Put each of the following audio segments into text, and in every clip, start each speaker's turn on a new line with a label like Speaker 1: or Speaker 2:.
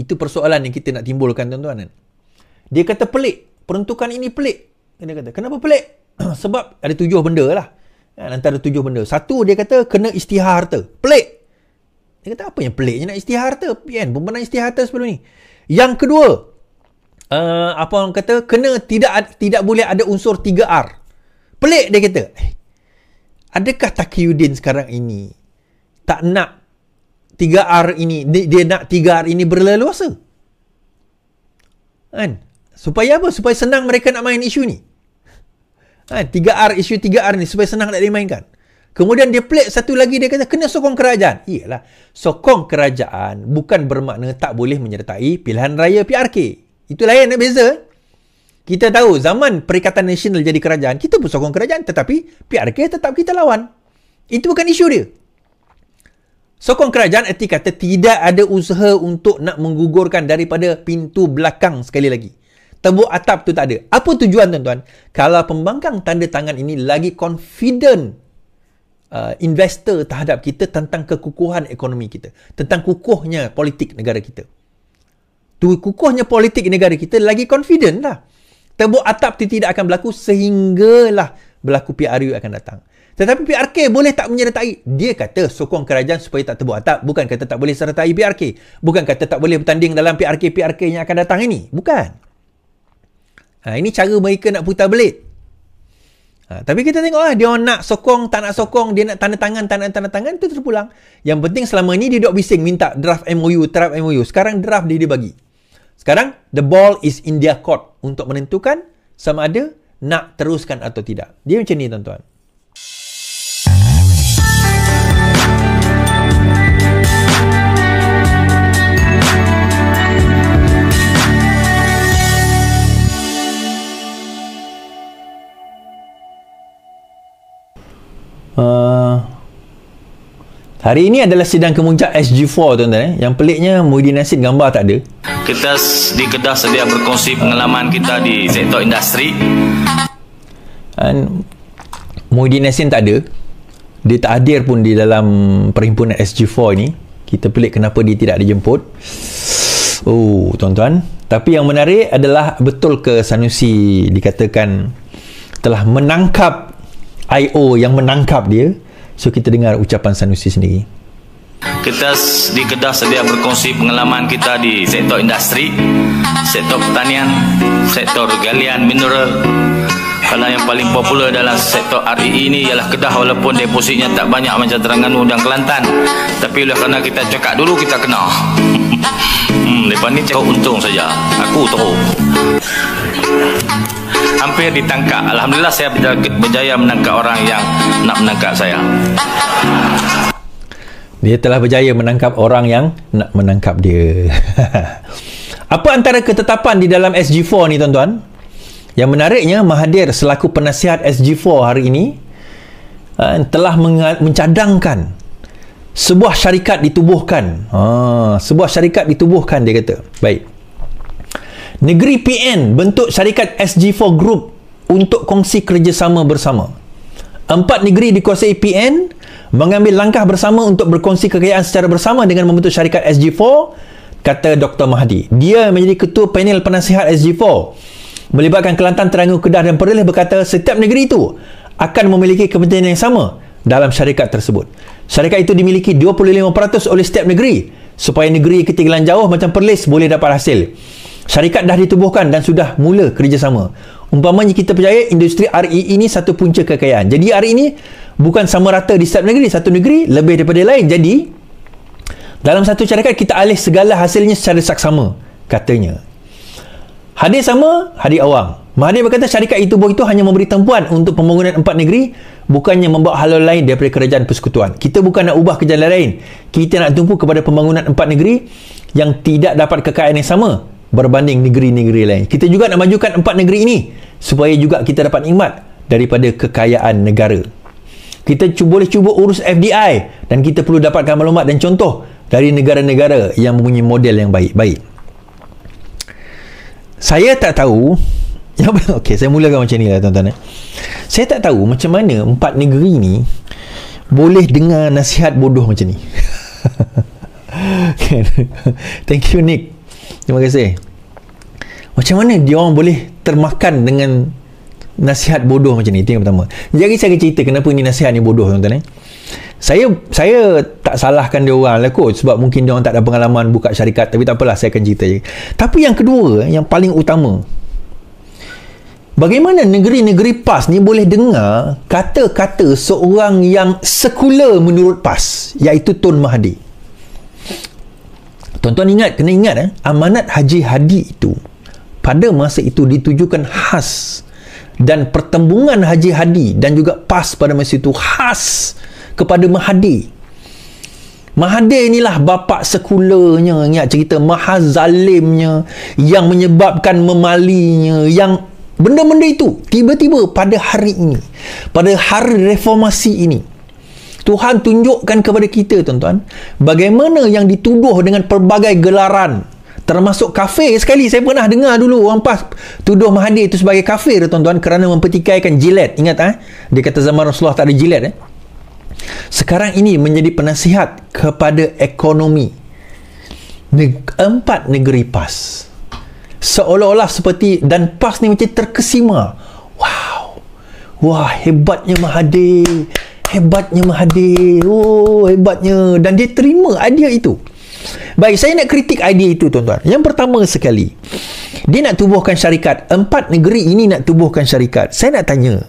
Speaker 1: Itu persoalan yang kita nak timbulkan tuan-tuan Dia kata pelik. Peruntukan ini pelik. Dia kata, kenapa pelik? Sebab ada tujuh benda lah. Ha, antara tujuh benda. Satu, dia kata kena istihar harta. Pelik. Dia kata, apa yang peliknya nak istihar harta? Kan, belum pernah istihar harta sebelum ni. Yang kedua, uh, apa orang kata, kena tidak tidak boleh ada unsur 3R. Pelik, dia kata. Eh, adakah Takiyuddin sekarang ini tak nak 3R ini dia nak 3R ini berleluasa. Kan? Supaya apa? Supaya senang mereka nak main isu ni. Kan? 3R isu 3R ni supaya senang nak dimainkan. Kemudian dia plek satu lagi dia kata kena sokong kerajaan. Iyalah. Sokong kerajaan bukan bermakna tak boleh menyertai pilihan raya PRK. Itu lain nak beza. Kita tahu zaman Perikatan Nasional jadi kerajaan, kita pun sokong kerajaan tetapi PRK tetap kita lawan. Itu bukan isu dia. Sokong kerajaan erti kata tidak ada usaha untuk nak menggugurkan daripada pintu belakang sekali lagi. Tebuk atap tu tak ada. Apa tujuan tuan-tuan? Kalau pembangkang tanda tangan ini lagi confident Uh, investor terhadap kita tentang kekukuhan ekonomi kita tentang kukuhnya politik negara kita tu kukuhnya politik negara kita lagi confident lah tebuk atap tidak akan berlaku sehinggalah berlaku PRU akan datang tetapi PRK boleh tak menyertai? Dia kata sokong kerajaan supaya tak terbuat atap. Bukan kata tak boleh sertai PRK. Bukan kata tak boleh bertanding dalam PRK-PRK yang akan datang ini. Bukan. Ha, ini cara mereka nak putar belit. Ha, tapi kita tengok lah, dia nak sokong, tak nak sokong, dia nak tanda tangan, tanda tanda tangan, itu terpulang. Yang penting selama ni dia duduk bising, minta draft MOU, draft MOU. Sekarang draft dia, dia bagi. Sekarang, the ball is in their court untuk menentukan sama ada nak teruskan atau tidak. Dia macam ni tuan-tuan. Uh, hari ini adalah sidang kemuncak SG4 tuan-tuan eh. Yang peliknya Muhyiddin Nasir gambar tak ada. Kita di Kedah sedia berkongsi pengalaman kita di sektor industri. Dan Muhyiddin Nasir tak ada. Dia tak hadir pun di dalam perhimpunan SG4 ini. Kita pelik kenapa dia tidak dijemput. Oh, tuan-tuan. Tapi yang menarik adalah betul ke Sanusi dikatakan telah menangkap IO yang menangkap dia so kita dengar ucapan Sanusi sendiri kita di Kedah sedia berkongsi pengalaman kita di sektor industri sektor pertanian sektor galian mineral kerana yang paling popular dalam sektor RI ini e e ialah Kedah walaupun depositnya tak banyak macam terangan undang Kelantan tapi oleh kerana kita cakap dulu kita kena hmm, lepas ni cakap untung saja aku tahu hampir ditangkap. Alhamdulillah saya berjaya, menangkap orang yang nak menangkap saya. Dia telah berjaya menangkap orang yang nak menangkap dia. Apa antara ketetapan di dalam SG4 ni tuan-tuan? Yang menariknya Mahathir selaku penasihat SG4 hari ini uh, telah mencadangkan sebuah syarikat ditubuhkan. Ha, sebuah syarikat ditubuhkan dia kata. Baik. Negeri PN bentuk syarikat SG4 Group untuk kongsi kerjasama bersama. Empat negeri dikuasai PN mengambil langkah bersama untuk berkongsi kekayaan secara bersama dengan membentuk syarikat SG4 kata Dr. Mahdi. Dia menjadi ketua panel penasihat SG4 melibatkan Kelantan, Terengganu, Kedah dan Perlis berkata setiap negeri itu akan memiliki kepentingan yang sama dalam syarikat tersebut. Syarikat itu dimiliki 25% oleh setiap negeri supaya negeri ketinggalan jauh macam Perlis boleh dapat hasil syarikat dah ditubuhkan dan sudah mula kerjasama. Umpamanya kita percaya industri RE ini satu punca kekayaan. Jadi RE ini bukan sama rata di setiap negeri. Satu negeri lebih daripada lain. Jadi dalam satu syarikat kita alih segala hasilnya secara saksama katanya. Hadir sama, hadir awam. Mahathir berkata syarikat itu buah itu hanya memberi tempuan untuk pembangunan empat negeri bukannya membawa hal lain daripada kerajaan persekutuan. Kita bukan nak ubah kerajaan lain. Kita nak tumpu kepada pembangunan empat negeri yang tidak dapat kekayaan yang sama berbanding negeri-negeri lain. Kita juga nak majukan empat negeri ini supaya juga kita dapat nikmat daripada kekayaan negara. Kita cuba, boleh cuba urus FDI dan kita perlu dapatkan maklumat dan contoh dari negara-negara yang mempunyai model yang baik. Baik. Saya tak tahu Okay, saya mulakan macam ni lah tuan-tuan eh. Saya tak tahu macam mana empat negeri ni Boleh dengar nasihat bodoh macam ni Thank you Nick Terima kasih. Macam mana dia orang boleh termakan dengan nasihat bodoh macam ni? Itu yang pertama. Jadi saya cerita kenapa ini nasihat ni bodoh tuan-tuan eh. Saya saya tak salahkan dia orang lah kot sebab mungkin dia orang tak ada pengalaman buka syarikat tapi tak apalah saya akan cerita je. Tapi yang kedua, yang paling utama Bagaimana negeri-negeri PAS ni boleh dengar kata-kata seorang yang sekular menurut PAS iaitu Tun Mahathir Tuan-tuan ingat, kena ingat eh, amanat Haji Hadi itu pada masa itu ditujukan khas dan pertembungan Haji Hadi dan juga PAS pada masa itu khas kepada Mahadi. Mahadi inilah bapa sekulernya, ingat cerita mahazalimnya yang menyebabkan memalinya yang benda-benda itu tiba-tiba pada hari ini pada hari reformasi ini Tuhan tunjukkan kepada kita tuan-tuan bagaimana yang dituduh dengan pelbagai gelaran termasuk kafir sekali saya pernah dengar dulu orang pas tuduh Mahathir itu sebagai kafir tuan-tuan kerana mempertikaikan jilat ingat ah ha? dia kata zaman Rasulullah tak ada jilat eh sekarang ini menjadi penasihat kepada ekonomi empat negeri pas seolah-olah seperti dan pas ni macam terkesima wow wah hebatnya Mahathir hebatnya Mahathir oh hebatnya dan dia terima idea itu baik saya nak kritik idea itu tuan-tuan yang pertama sekali dia nak tubuhkan syarikat empat negeri ini nak tubuhkan syarikat saya nak tanya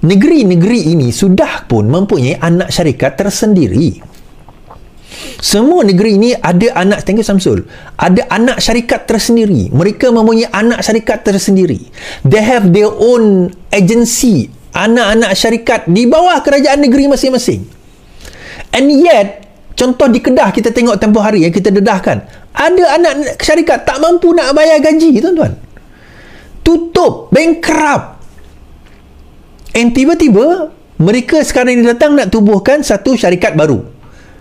Speaker 1: negeri-negeri ini sudah pun mempunyai anak syarikat tersendiri semua negeri ini ada anak thank you Samsul ada anak syarikat tersendiri mereka mempunyai anak syarikat tersendiri they have their own agency anak-anak syarikat di bawah kerajaan negeri masing-masing. And yet, contoh di Kedah kita tengok tempoh hari yang kita dedahkan, ada anak syarikat tak mampu nak bayar gaji, tuan-tuan. Tutup, bankrupt. And tiba-tiba, mereka sekarang ini datang nak tubuhkan satu syarikat baru.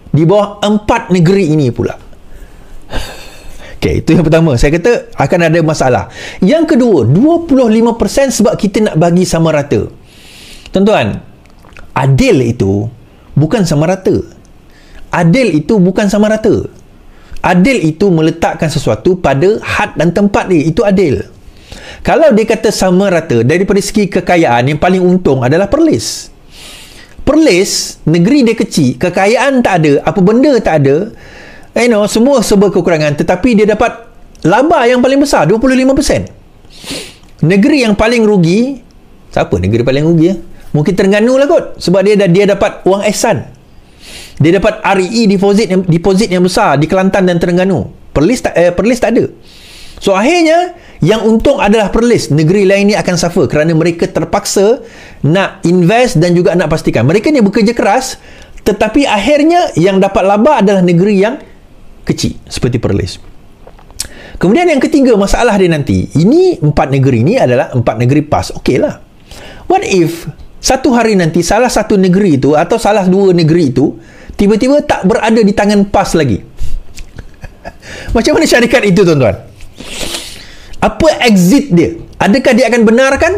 Speaker 1: Di bawah empat negeri ini pula. Okay, itu yang pertama. Saya kata akan ada masalah. Yang kedua, 25% sebab kita nak bagi sama rata. Tuan-tuan, adil itu bukan sama rata. Adil itu bukan sama rata. Adil itu meletakkan sesuatu pada had dan tempat dia. Itu adil. Kalau dia kata sama rata, daripada segi kekayaan, yang paling untung adalah perlis. Perlis, negeri dia kecil, kekayaan tak ada, apa benda tak ada, you know, semua serba kekurangan, tetapi dia dapat laba yang paling besar, 25%. Negeri yang paling rugi, siapa negeri paling rugi Eh? Mungkin Terengganu lah kot Sebab dia dah, dia dapat wang ehsan Dia dapat RE e deposit yang, deposit yang besar Di Kelantan dan Terengganu Perlis tak, eh, perlis tak ada So akhirnya Yang untung adalah perlis Negeri lain ni akan suffer Kerana mereka terpaksa Nak invest dan juga nak pastikan Mereka ni bekerja keras Tetapi akhirnya Yang dapat laba adalah negeri yang Kecil Seperti perlis Kemudian yang ketiga masalah dia nanti Ini empat negeri ni adalah Empat negeri PAS Okey lah What if satu hari nanti salah satu negeri itu atau salah dua negeri itu tiba-tiba tak berada di tangan PAS lagi. Macam mana syarikat itu tuan-tuan? Apa exit dia? Adakah dia akan benarkan?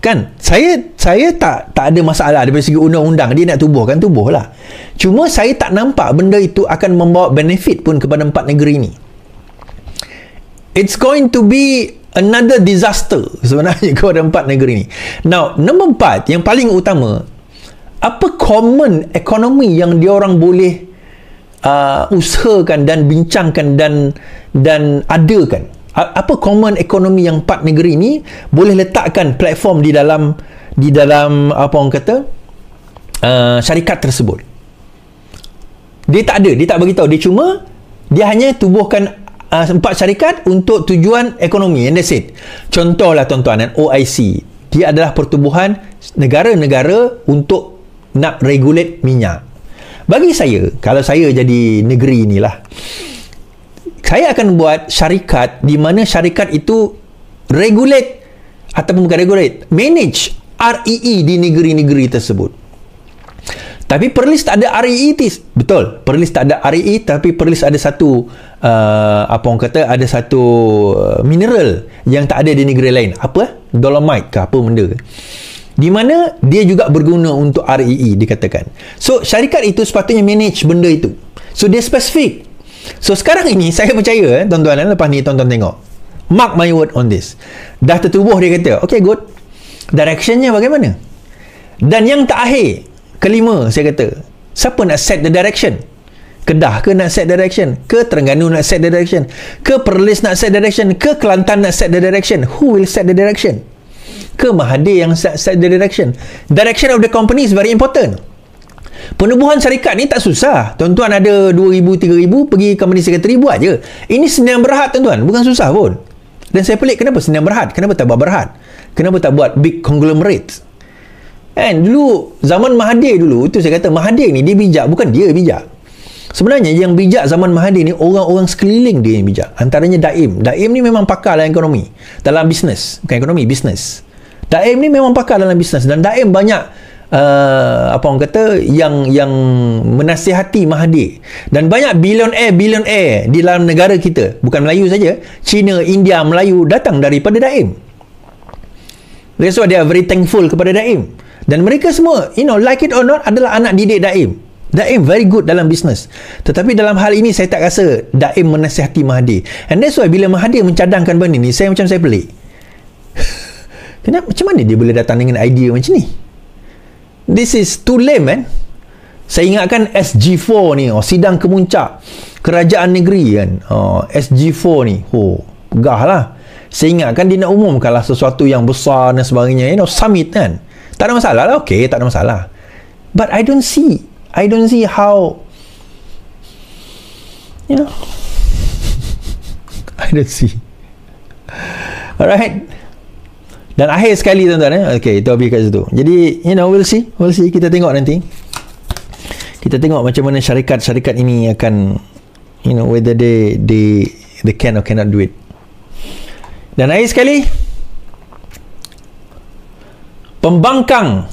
Speaker 1: Kan? Saya saya tak tak ada masalah daripada segi undang-undang. Dia nak tubuh kan lah. Cuma saya tak nampak benda itu akan membawa benefit pun kepada empat negeri ini. It's going to be another disaster sebenarnya kepada empat negeri ni. Now, nombor empat yang paling utama, apa common ekonomi yang diorang boleh uh, usahakan dan bincangkan dan dan adakan? Apa common ekonomi yang empat negeri ini boleh letakkan platform di dalam di dalam apa orang kata uh, syarikat tersebut? Dia tak ada, dia tak bagi Dia cuma dia hanya tubuhkan Ah, empat uh, syarikat untuk tujuan ekonomi and that's it contohlah tuan-tuan dan OIC dia adalah pertubuhan negara-negara untuk nak regulate minyak bagi saya kalau saya jadi negeri inilah saya akan buat syarikat di mana syarikat itu regulate ataupun bukan regulate manage REE e di negeri-negeri tersebut tapi Perlis tak ada REE tis. Betul. Perlis tak ada REE tapi Perlis ada satu uh, apa orang kata ada satu uh, mineral yang tak ada di negeri lain. Apa? Dolomite ke apa benda ke. Di mana dia juga berguna untuk REE dikatakan. So syarikat itu sepatutnya manage benda itu. So dia spesifik. So sekarang ini saya percaya eh, tuan-tuan dan eh, lepas ni tuan-tuan tengok. Mark my word on this. Dah tertubuh dia kata. Okay good. Directionnya bagaimana? Dan yang terakhir Kelima saya kata Siapa nak set the direction Kedah ke nak set direction Ke Terengganu nak set direction Ke Perlis nak set direction Ke Kelantan nak set the direction Who will set the direction Ke Mahathir yang set, set the direction Direction of the company is very important Penubuhan syarikat ni tak susah Tuan-tuan ada 2,000, 3,000 Pergi company secretary buat je Ini senang berhad tuan-tuan Bukan susah pun Dan saya pelik kenapa senang berhad Kenapa tak buat berhad Kenapa tak buat big conglomerate Kan dulu zaman Mahathir dulu tu saya kata Mahathir ni dia bijak bukan dia bijak. Sebenarnya yang bijak zaman Mahathir ni orang-orang sekeliling dia yang bijak. Antaranya Daim. Daim ni memang pakar dalam ekonomi. Dalam bisnes. Bukan ekonomi, bisnes. Daim ni memang pakar dalam bisnes dan Daim banyak uh, apa orang kata yang yang menasihati Mahathir dan banyak billionaire billionaire di dalam negara kita bukan Melayu saja Cina, India, Melayu datang daripada Daim. That's why they are very thankful kepada Daim. Dan mereka semua, you know, like it or not, adalah anak didik Daim. Daim very good dalam bisnes. Tetapi dalam hal ini, saya tak rasa Daim menasihati Mahathir. And that's why bila Mahathir mencadangkan benda ni, saya macam saya pelik. Kenapa? Macam mana dia boleh datang dengan idea macam ni? This is too lame, man. Saya ingatkan SG4 ni, oh, sidang kemuncak. Kerajaan negeri kan. Oh, SG4 ni, oh, pegah lah. Saya ingatkan dia nak umumkanlah sesuatu yang besar dan sebagainya. You know, summit kan. Tak ada masalah lah. Okay, tak ada masalah. But I don't see. I don't see how... You know. I don't see. Alright. Dan akhir sekali tuan-tuan. Eh? Okay, itu habis kat situ. Jadi, you know, we'll see. We'll see. Kita tengok nanti. Kita tengok macam mana syarikat-syarikat ini akan... You know, whether they... They, they can or cannot do it. Dan akhir sekali pembangkang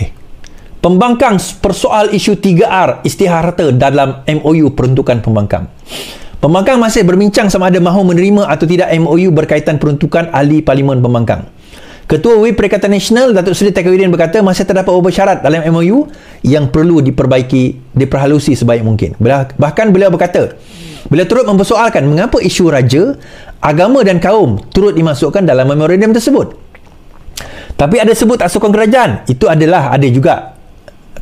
Speaker 1: eh pembangkang persoal isu 3R istiharta dalam MOU peruntukan pembangkang pembangkang masih berbincang sama ada mahu menerima atau tidak MOU berkaitan peruntukan ahli parlimen pembangkang Ketua WIP Perikatan Nasional Datuk Seri Tekawirin berkata masih terdapat beberapa syarat dalam MOU yang perlu diperbaiki, diperhalusi sebaik mungkin. Bahkan beliau berkata, beliau turut mempersoalkan mengapa isu raja, agama dan kaum turut dimasukkan dalam memorandum tersebut. Tapi ada sebut tak sokong kerajaan? Itu adalah ada juga.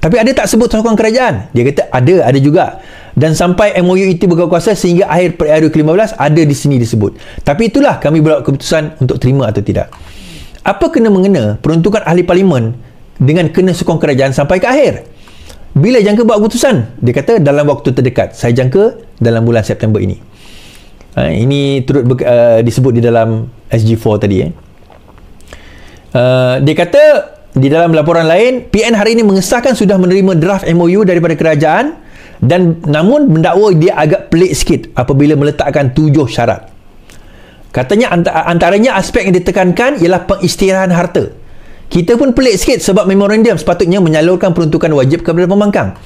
Speaker 1: Tapi ada tak sebut sokong kerajaan? Dia kata ada, ada juga. Dan sampai MOU itu berkuasa sehingga akhir periode ke-15 ada di sini disebut. Tapi itulah kami buat keputusan untuk terima atau tidak. Apa kena mengena peruntukan ahli parlimen dengan kena sokong kerajaan sampai ke akhir? Bila jangka buat keputusan? Dia kata dalam waktu terdekat. Saya jangka dalam bulan September ini. Ha, ini turut uh, disebut di dalam SG4 tadi. Eh uh, dia kata di dalam laporan lain PN hari ini mengesahkan sudah menerima draft MOU daripada kerajaan dan namun mendakwa dia agak pelik sikit apabila meletakkan tujuh syarat katanya antaranya aspek yang ditekankan ialah pengisytiharan harta kita pun pelik sikit sebab memorandum sepatutnya menyalurkan peruntukan wajib kepada pembangkang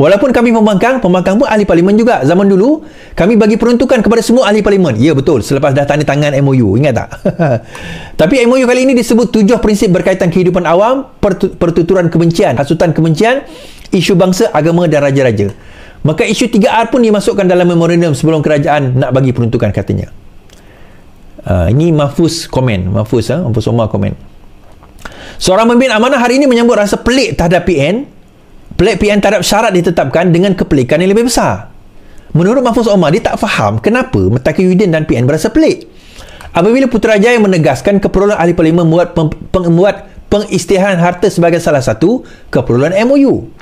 Speaker 1: Walaupun kami pembangkang, pembangkang pun ahli parlimen juga. Zaman dulu, kami bagi peruntukan kepada semua ahli parlimen. Ya, betul. Selepas dah tanda tangan MOU. Ingat tak? Tapi MOU kali ini disebut tujuh prinsip berkaitan kehidupan awam, pertuturan kebencian, hasutan kebencian, isu bangsa, agama dan raja-raja. Maka isu 3R pun dimasukkan dalam memorandum sebelum kerajaan nak bagi peruntukan katanya. Uh, ini Mahfuz komen. Mahfuz, ha? Mahfuz Omar komen. Seorang pemimpin amanah hari ini menyambut rasa pelik terhadap PN Pelik PN terhadap syarat ditetapkan dengan kepelikan yang lebih besar. Menurut Mahfuz Omar, dia tak faham kenapa Mentaka Yudin dan PN berasa pelik. Apabila Putrajaya menegaskan keperluan ahli parlimen membuat peng, peng, pengisytiharan harta sebagai salah satu keperluan MOU.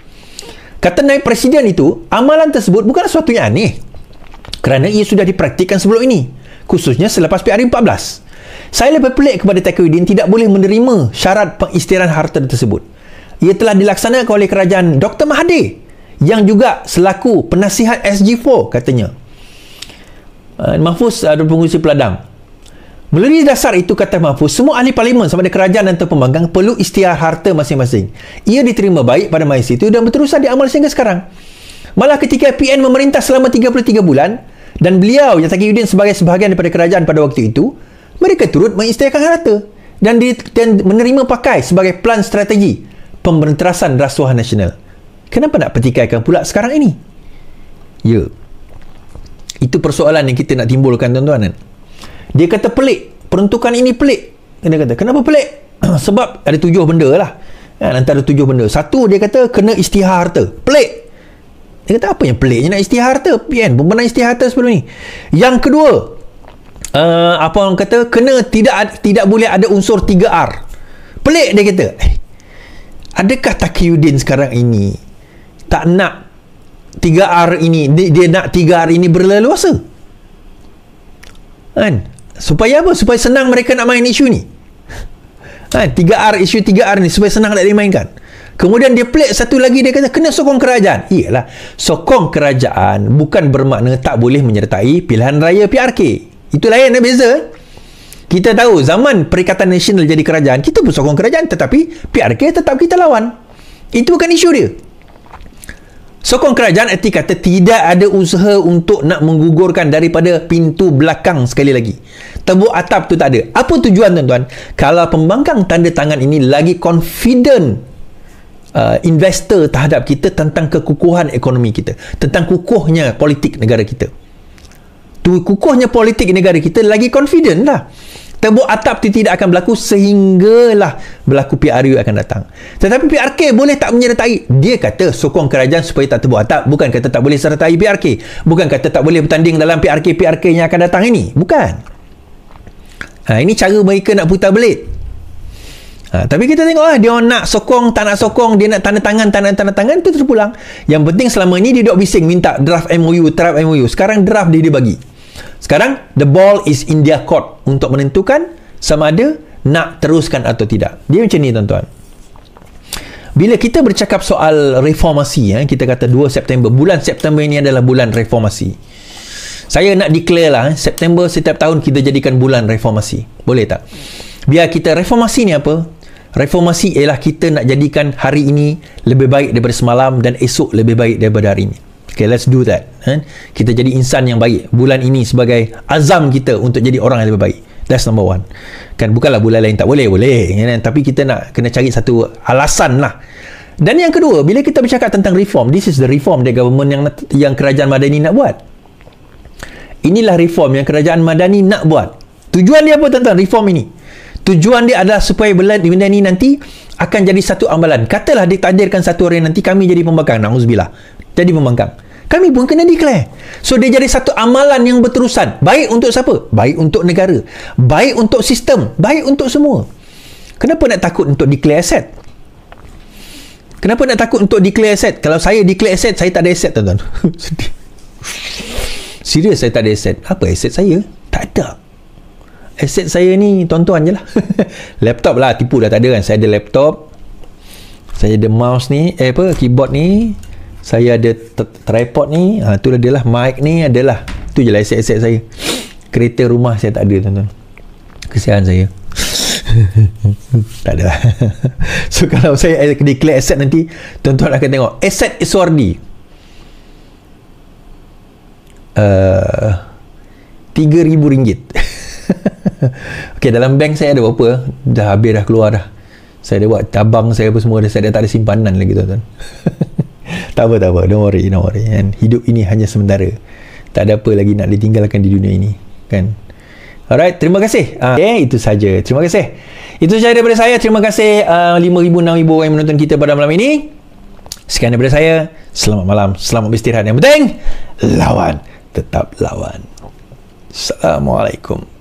Speaker 1: Kata naib presiden itu, amalan tersebut bukan sesuatu yang aneh. Kerana ia sudah dipraktikkan sebelum ini. Khususnya selepas PR14. Saya lebih pelik kepada Tekuidin tidak boleh menerima syarat pengisytiharan harta tersebut ia telah dilaksanakan oleh kerajaan Dr. Mahathir yang juga selaku penasihat SG4 katanya uh, Mahfuz ada uh, eh, pengurusi peladang melalui dasar itu kata Mahfuz semua ahli parlimen sama ada kerajaan dan pemegang perlu istiar harta masing-masing ia diterima baik pada masa itu dan berterusan diamal sehingga sekarang malah ketika PN memerintah selama 33 bulan dan beliau yang Yudin sebagai sebahagian daripada kerajaan pada waktu itu mereka turut mengistiarkan harta dan, di, dan menerima pakai sebagai plan strategi pemberterasan rasuah nasional. Kenapa nak petikaikan pula sekarang ini? Ya. Itu persoalan yang kita nak timbulkan tuan-tuan kan. Dia kata pelik. Peruntukan ini pelik. Dia kata, kenapa pelik? Sebab ada tujuh benda lah. Nanti kan, ada tujuh benda. Satu, dia kata kena istihar harta. Pelik. Dia kata, apa yang peliknya nak istihar harta? Pian, belum pernah istihar harta sebelum ni. Yang kedua, uh, apa orang kata, kena tidak tidak boleh ada unsur 3R. Pelik dia kata. Eh, Adakah Takiyuddin sekarang ini tak nak 3R ini dia, dia nak 3R ini berleluasa? Kan? Supaya apa? Supaya senang mereka nak main isu ni. Kan? 3R isu 3R ni supaya senang nak dimainkan. Kemudian dia pelik satu lagi dia kata kena sokong kerajaan. Iyalah, sokong kerajaan bukan bermakna tak boleh menyertai pilihan raya PRK. Itu lain dah beza. Kita tahu zaman Perikatan Nasional jadi kerajaan, kita pun sokong kerajaan tetapi PRK tetap kita lawan. Itu bukan isu dia. Sokong kerajaan erti kata tidak ada usaha untuk nak menggugurkan daripada pintu belakang sekali lagi. Tembok atap tu tak ada. Apa tujuan tuan-tuan? Kalau pembangkang tanda tangan ini lagi confident uh, investor terhadap kita tentang kekukuhan ekonomi kita. Tentang kukuhnya politik negara kita tu kukuhnya politik negara kita lagi confident lah Tembok atap tu tidak akan berlaku sehinggalah berlaku PRU akan datang tetapi PRK boleh tak menyertai dia kata sokong kerajaan supaya tak tembok atap bukan kata tak boleh sertai PRK bukan kata tak boleh bertanding dalam PRK-PRK yang akan datang ini bukan ha, ini cara mereka nak putar belit Ha, tapi kita tengok lah Dia nak sokong Tak nak sokong Dia nak tanda tangan Tanda, tanda tangan tu terpulang Yang penting selama ni Dia duduk bising Minta draft MOU Draft MOU Sekarang draft dia dia bagi sekarang the ball is in their court untuk menentukan sama ada nak teruskan atau tidak. Dia macam ni tuan-tuan. Bila kita bercakap soal reformasi ya, kita kata 2 September, bulan September ini adalah bulan reformasi. Saya nak declare lah eh, September setiap tahun kita jadikan bulan reformasi. Boleh tak? Biar kita reformasi ni apa? Reformasi ialah kita nak jadikan hari ini lebih baik daripada semalam dan esok lebih baik daripada hari ini. Okay, let's do that. Eh? Kita jadi insan yang baik. Bulan ini sebagai azam kita untuk jadi orang yang lebih baik. That's number one. Kan bukanlah bulan lain tak boleh, boleh. Ya kan? Tapi kita nak kena cari satu alasan lah. Dan yang kedua, bila kita bercakap tentang reform, this is the reform the government yang yang kerajaan Madani nak buat. Inilah reform yang kerajaan Madani nak buat. Tujuan dia apa tentang reform ini? Tujuan dia adalah supaya benda ini nanti akan jadi satu amalan. Katalah ditakdirkan satu hari nanti kami jadi pembangkang. Na'udzubillah. Jadi pembangkang kami pun kena declare. So dia jadi satu amalan yang berterusan. Baik untuk siapa? Baik untuk negara. Baik untuk sistem. Baik untuk semua. Kenapa nak takut untuk declare aset? Kenapa nak takut untuk declare aset? Kalau saya declare aset, saya tak ada aset tuan-tuan. Sedih. Serius saya tak ada aset. Apa aset saya? Tak ada. Aset saya ni tuan-tuan je lah. laptop lah. Tipu dah tak ada kan. Saya ada laptop. Saya ada mouse ni. Eh apa? Keyboard ni saya ada tripod ni ha, tu adalah mic ni adalah tu je lah aset-aset saya kereta rumah saya tak ada tuan-tuan kesian saya tak ada lah so kalau saya declare aset nanti tuan-tuan akan tengok aset SORD uh, eh, 3000 ringgit Okay dalam bank saya ada berapa dah habis dah keluar dah saya ada buat tabang saya apa semua saya dah tak ada simpanan lagi tuan-tuan tak apa tak apa don't worry don't worry kan? hidup ini hanya sementara tak ada apa lagi nak ditinggalkan di dunia ini kan Alright, terima kasih. Ah, uh, eh, okay, itu saja. Terima kasih. Itu sahaja daripada saya. Terima kasih uh, 5,000, 6,000 orang yang menonton kita pada malam ini. Sekian daripada saya. Selamat malam. Selamat beristirahat. Yang penting, lawan. Tetap lawan. Assalamualaikum.